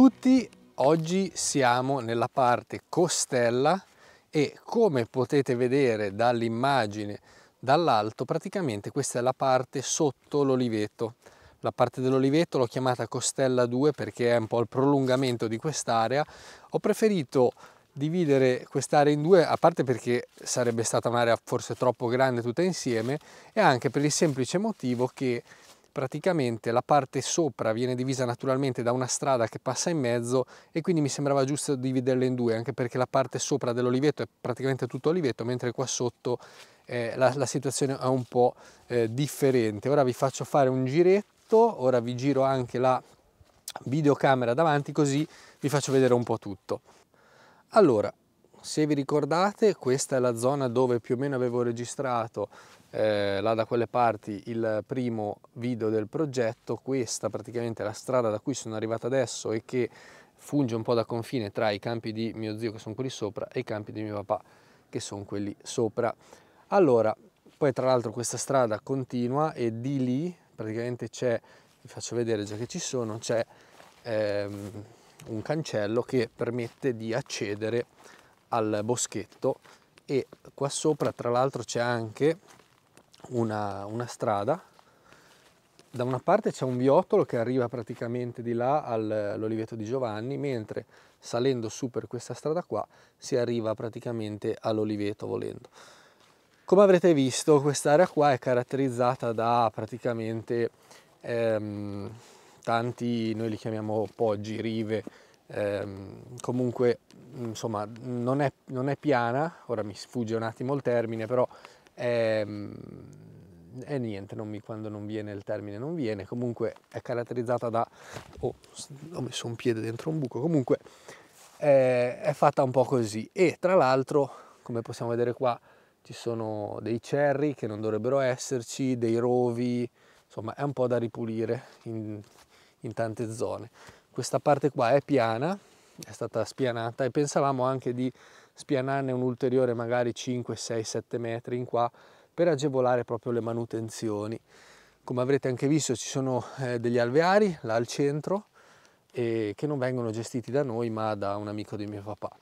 tutti, oggi siamo nella parte costella e come potete vedere dall'immagine dall'alto praticamente questa è la parte sotto l'oliveto. La parte dell'oliveto l'ho chiamata costella 2 perché è un po' il prolungamento di quest'area. Ho preferito dividere quest'area in due, a parte perché sarebbe stata un'area forse troppo grande tutta insieme, e anche per il semplice motivo che praticamente la parte sopra viene divisa naturalmente da una strada che passa in mezzo e quindi mi sembrava giusto dividerla in due anche perché la parte sopra dell'oliveto è praticamente tutto oliveto mentre qua sotto eh, la, la, situazione è un po' eh, differente ora vi faccio fare un giretto ora vi giro anche la videocamera davanti così vi faccio vedere un po' tutto allora se vi ricordate questa è la zona dove più o meno avevo registrato eh, là da quelle parti il primo video del progetto questa praticamente è la strada da cui sono arrivato adesso e che funge un po' da confine tra i campi di mio zio che sono quelli sopra e i campi di mio papà che sono quelli sopra allora poi tra l'altro questa strada continua e di lì praticamente c'è vi faccio vedere già che ci sono c'è ehm, un cancello che permette di accedere al boschetto e qua sopra tra l'altro c'è anche una, una, strada da una parte c'è un viottolo che arriva praticamente di là all'oliveto di Giovanni mentre salendo su per questa strada qua si arriva praticamente all'oliveto volendo come avrete visto quest'area qua è caratterizzata da praticamente ehm, tanti noi li chiamiamo poggi rive ehm, comunque insomma non è, non è, piana, ora mi sfugge un attimo il termine, però è, ehm, è niente, non mi, quando non viene il termine non viene, comunque è caratterizzata da... Oh, ho messo un piede dentro un buco, comunque è, è fatta un po' così e tra l'altro, come possiamo vedere qua, ci sono dei cerri che non dovrebbero esserci, dei rovi, insomma è un po' da ripulire in, in tante zone questa parte qua è piana, è stata spianata e pensavamo anche di spianarne un ulteriore magari 5, 6, 7 metri in qua per agevolare proprio le manutenzioni. Come avrete anche visto ci sono eh, degli alveari là al centro che non vengono gestiti da noi ma da un amico di mio papà.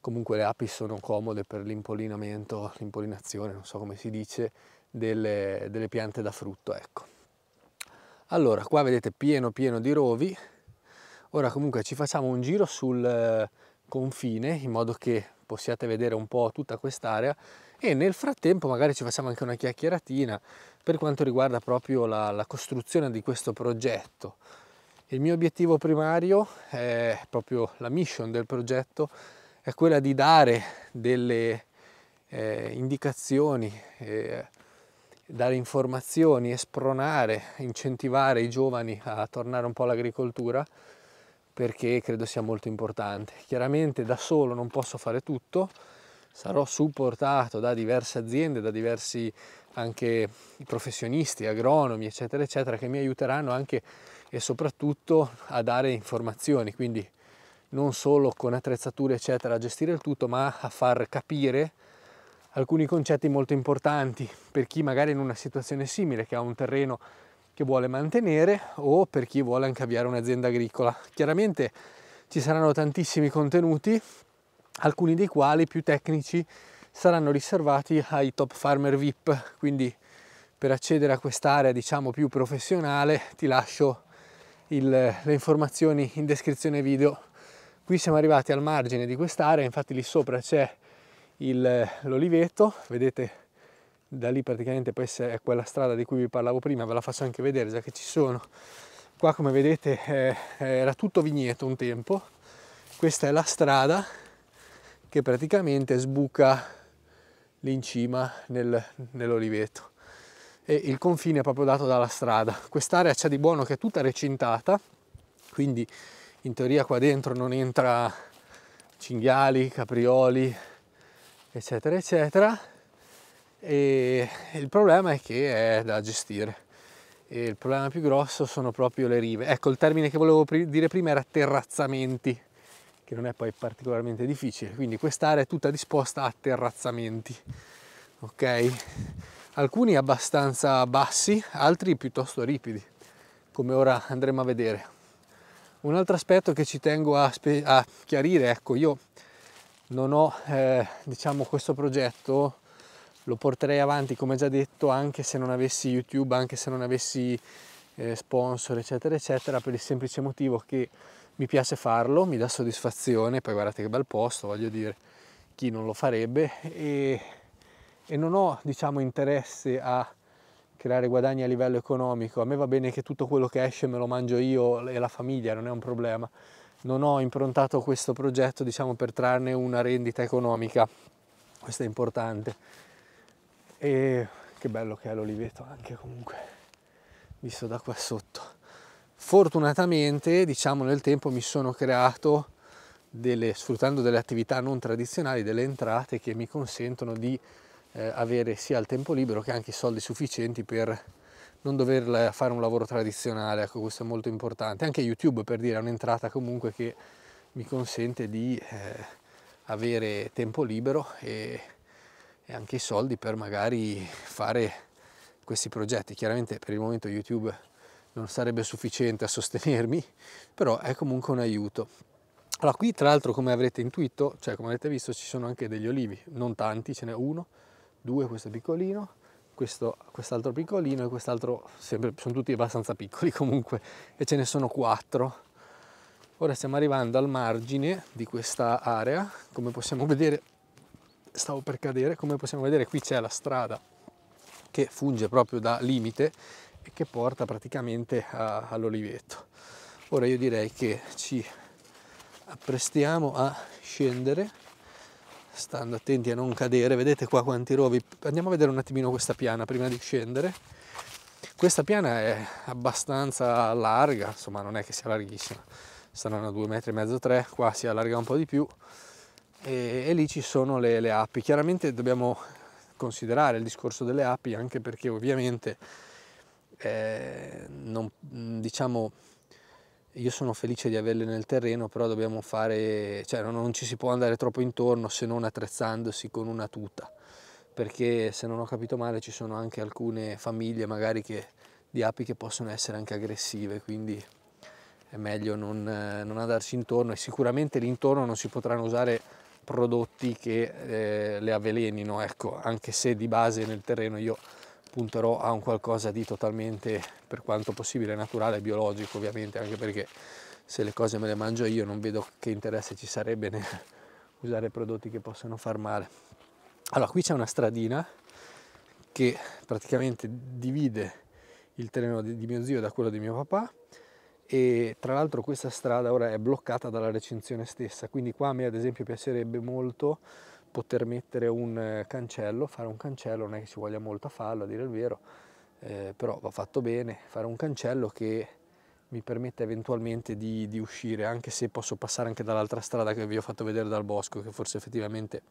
Comunque le api sono comode per l'impollinamento, l'impollinazione, non so come si dice, delle, delle piante da frutto. Ecco. Allora, qua vedete pieno pieno di rovi, Ora comunque ci facciamo un giro sul eh, confine in modo che possiate vedere un po' tutta quest'area e nel frattempo magari ci facciamo anche una chiacchieratina per quanto riguarda proprio la, la costruzione di questo progetto. Il mio obiettivo primario è proprio la mission del progetto è quella di dare delle eh, indicazioni, eh, dare informazioni, e spronare, incentivare i giovani a tornare un po' all'agricoltura perché credo sia molto importante. Chiaramente da solo non posso fare tutto, sarò supportato da diverse aziende, da diversi anche professionisti, agronomi, eccetera, eccetera, che mi aiuteranno anche e soprattutto a dare informazioni, quindi non solo con attrezzature, eccetera, a gestire il tutto, ma a far capire alcuni concetti molto importanti per chi magari in una situazione simile, che ha un terreno che vuole mantenere o per chi vuole anche avviare un'azienda agricola. Chiaramente ci saranno tantissimi contenuti, alcuni dei quali più tecnici saranno riservati ai top farmer VIP, quindi per accedere a quest'area diciamo più professionale ti lascio il, le informazioni in descrizione video. Qui siamo arrivati al margine di quest'area, infatti lì sopra c'è l'oliveto, vedete da lì praticamente poi è quella strada di cui vi parlavo prima, ve la faccio anche vedere già che ci sono. Qua come vedete eh, era tutto vigneto un tempo, questa è la strada che praticamente sbuca lì in cima nel, nell'oliveto e il confine è proprio dato dalla strada. Quest'area c'è di buono che è tutta recintata, quindi in teoria qua dentro non entra cinghiali, caprioli, eccetera, eccetera e il problema è che è da gestire. E il problema più grosso sono proprio le rive. Ecco, il termine che volevo dire prima era terrazzamenti, che non è poi particolarmente difficile, quindi quest'area è tutta disposta a terrazzamenti, ok? Alcuni abbastanza bassi, altri piuttosto ripidi, come ora andremo a vedere. Un altro aspetto che ci tengo a, a chiarire, ecco, io non ho, eh, diciamo, questo progetto lo porterei avanti come già detto anche se non avessi YouTube, anche se non avessi eh, sponsor eccetera eccetera per il semplice motivo che mi piace farlo, mi dà soddisfazione, poi guardate che bel posto, voglio dire chi non lo farebbe e, e non ho diciamo interesse a creare guadagni a livello economico. A me va bene che tutto quello che esce me lo mangio io e la famiglia, non è un problema. Non ho improntato questo progetto, diciamo, per trarne una rendita economica. Questo è importante e che bello che è l'oliveto anche comunque visto da qua sotto fortunatamente diciamo nel tempo mi sono creato delle, sfruttando delle attività non tradizionali delle entrate che mi consentono di eh, avere sia il tempo libero che anche i soldi sufficienti per non dover fare un lavoro tradizionale ecco questo è molto importante anche youtube per dire è un'entrata comunque che mi consente di eh, avere tempo libero e e anche i soldi per magari fare questi progetti. Chiaramente per il momento YouTube non sarebbe sufficiente a sostenermi, però è comunque un aiuto. Allora qui tra l'altro come avrete intuito, cioè come avete visto ci sono anche degli olivi, non tanti, ce n'è uno, due, questo piccolino, questo, quest'altro piccolino e quest'altro, sempre, sono tutti abbastanza piccoli comunque, e ce ne sono quattro. Ora stiamo arrivando al margine di questa area, come possiamo vedere stavo per cadere, come possiamo vedere qui c'è la strada che funge proprio da limite e che porta praticamente all'oliveto. Ora io direi che ci apprestiamo a scendere stando attenti a non cadere vedete qua quanti rovi andiamo a vedere un attimino questa piana prima di scendere questa piana è abbastanza larga insomma non è che sia larghissima saranno due metri e mezzo tre qua si allarga un po' di più e, e lì ci sono le, le api. Chiaramente dobbiamo considerare il discorso delle api anche perché ovviamente eh, non, diciamo io sono felice di averle nel terreno, però dobbiamo fare, cioè non, ci si può andare troppo intorno se non attrezzandosi con una tuta, perché se non ho capito male ci sono anche alcune famiglie magari che, di api che possono essere anche aggressive, quindi è meglio non, non andarci intorno e sicuramente l'intorno non si potranno usare prodotti che eh, le avvelenino, ecco, anche se di base nel terreno io punterò a un qualcosa di totalmente, per quanto possibile, naturale e biologico, ovviamente, anche perché se le cose me le mangio io non vedo che interesse ci sarebbe nel usare prodotti che possono far male. Allora, qui c'è una stradina che praticamente divide il terreno di mio zio da quello di mio papà e tra l'altro questa strada ora è bloccata dalla recinzione stessa, quindi qua a me ad esempio piacerebbe molto poter mettere un eh, cancello, fare un cancello, non è che ci voglia molto a farlo a dire il vero, eh, però va fatto bene, fare un cancello che mi permette eventualmente di, di uscire, anche se posso passare anche dall'altra strada che vi ho fatto vedere dal bosco, che forse effettivamente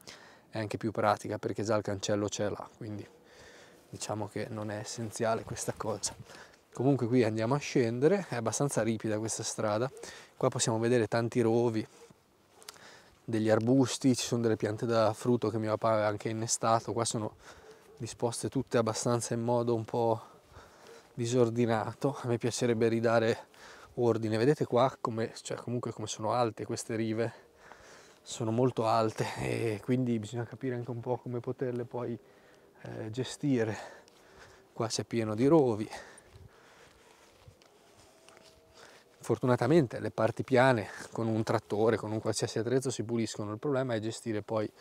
è anche più pratica perché già il cancello c'è là, quindi diciamo che non è essenziale questa cosa comunque qui andiamo a scendere è abbastanza ripida questa strada qua possiamo vedere tanti rovi degli arbusti ci sono delle piante da frutto che mio papà aveva anche innestato qua sono disposte tutte abbastanza in modo un po' disordinato a me piacerebbe ridare ordine vedete qua come, cioè comunque come sono alte queste rive sono molto alte e quindi bisogna capire anche un po' come poterle poi eh, gestire qua c'è pieno di rovi Fortunatamente le parti piane con un trattore, con un qualsiasi attrezzo si puliscono, il problema è gestire poi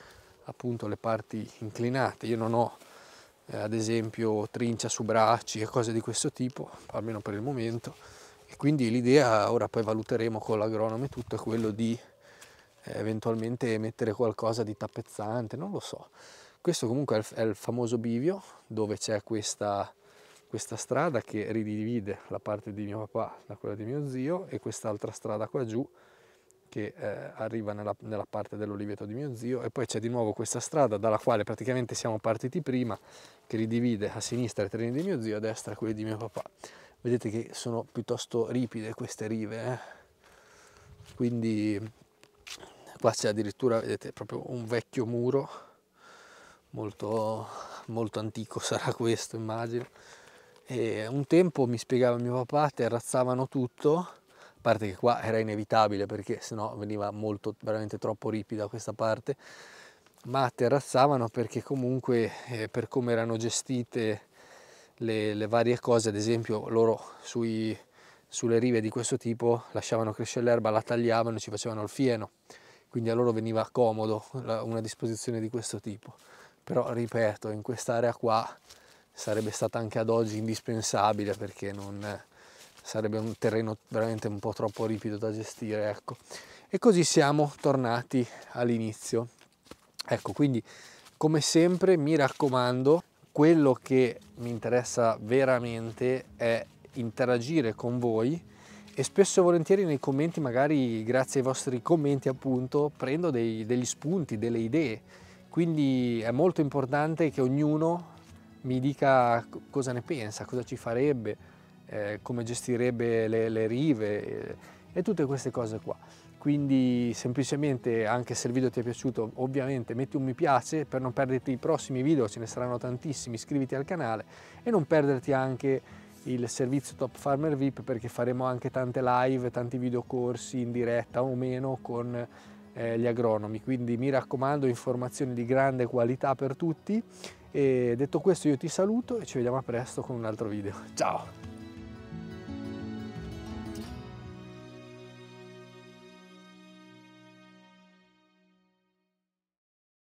appunto le parti inclinate. Io non ho eh, ad esempio trincia su bracci e cose di questo tipo, almeno per il momento, e quindi l'idea, ora poi valuteremo con l'agronomo e tutto, è quello di eh, eventualmente mettere qualcosa di tappezzante, non lo so. Questo comunque è il, è il famoso bivio dove c'è questa questa strada che ridivide la parte di mio papà da quella di mio zio e quest'altra strada qua giù che eh, arriva nella, nella parte dell'oliveto di mio zio e poi c'è di nuovo questa strada dalla quale praticamente siamo partiti prima che ridivide a sinistra i treni di mio zio a destra quelli di mio papà. Vedete che sono piuttosto ripide queste rive, eh? quindi qua c'è addirittura, vedete, proprio un vecchio muro molto, molto antico sarà questo immagino e un tempo mi spiegava mio papà, terrazzavano tutto, a parte che qua era inevitabile perché sennò veniva molto, veramente troppo ripida questa parte, ma terrazzavano perché comunque eh, per come erano gestite le, le, varie cose, ad esempio loro sui, sulle rive di questo tipo lasciavano crescere l'erba, la tagliavano e ci facevano il fieno, quindi a loro veniva comodo una disposizione di questo tipo. Però ripeto, in quest'area qua sarebbe stata anche ad oggi indispensabile perché non, eh, sarebbe un terreno veramente un po' troppo ripido da gestire. Ecco. E così siamo tornati all'inizio. Ecco, quindi come sempre mi raccomando, quello che mi interessa veramente è interagire con voi e spesso e volentieri nei commenti, magari grazie ai vostri commenti appunto, prendo dei, degli spunti, delle idee. Quindi è molto importante che ognuno mi dica cosa ne pensa, cosa ci farebbe, eh, come gestirebbe le, le rive eh, e tutte queste cose qua. Quindi semplicemente, anche se il video ti è piaciuto, ovviamente metti un mi piace per non perderti i prossimi video, ce ne saranno tantissimi, iscriviti al canale e non perderti anche il servizio Top Farmer VIP perché faremo anche tante live, tanti videocorsi in diretta o meno con eh, gli agronomi. Quindi mi raccomando, informazioni di grande qualità per tutti e detto questo io ti saluto e ci vediamo a presto con un altro video. Ciao!